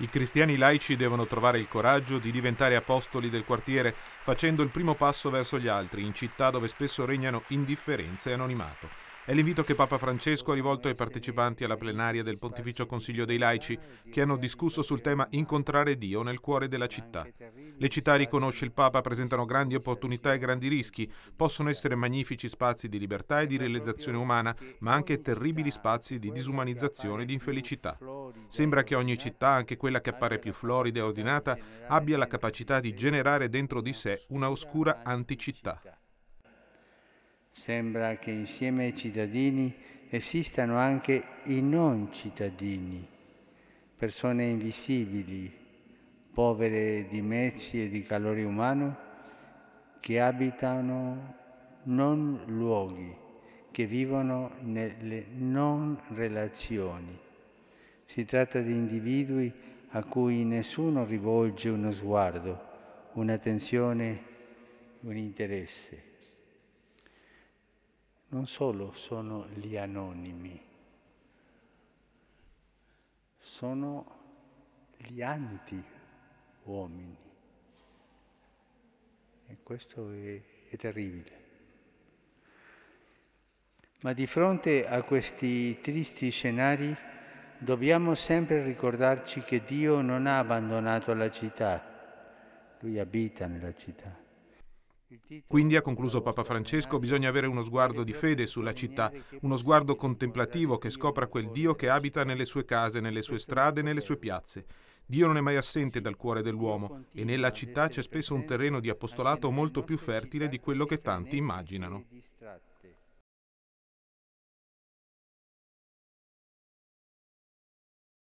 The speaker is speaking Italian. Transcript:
I cristiani laici devono trovare il coraggio di diventare apostoli del quartiere, facendo il primo passo verso gli altri, in città dove spesso regnano indifferenza e anonimato. È l'invito che Papa Francesco ha rivolto ai partecipanti alla plenaria del Pontificio Consiglio dei Laici, che hanno discusso sul tema Incontrare Dio nel cuore della città. Le città, riconosce il Papa, presentano grandi opportunità e grandi rischi. Possono essere magnifici spazi di libertà e di realizzazione umana, ma anche terribili spazi di disumanizzazione e di infelicità. Sembra che ogni città, anche quella che appare più florida e ordinata, abbia la capacità di generare dentro di sé una oscura anticittà. Sembra che insieme ai cittadini esistano anche i non cittadini, persone invisibili, povere di mezzi e di calore umano, che abitano non luoghi, che vivono nelle non relazioni. Si tratta di individui a cui nessuno rivolge uno sguardo, un'attenzione, un interesse non solo sono gli anonimi, sono gli anti-uomini. E questo è, è terribile. Ma di fronte a questi tristi scenari dobbiamo sempre ricordarci che Dio non ha abbandonato la città, Lui abita nella città quindi, ha concluso Papa Francesco, bisogna avere uno sguardo di fede sulla città, uno sguardo contemplativo che scopra quel Dio che abita nelle sue case, nelle sue strade, nelle sue piazze. Dio non è mai assente dal cuore dell'uomo e nella città c'è spesso un terreno di apostolato molto più fertile di quello che tanti immaginano.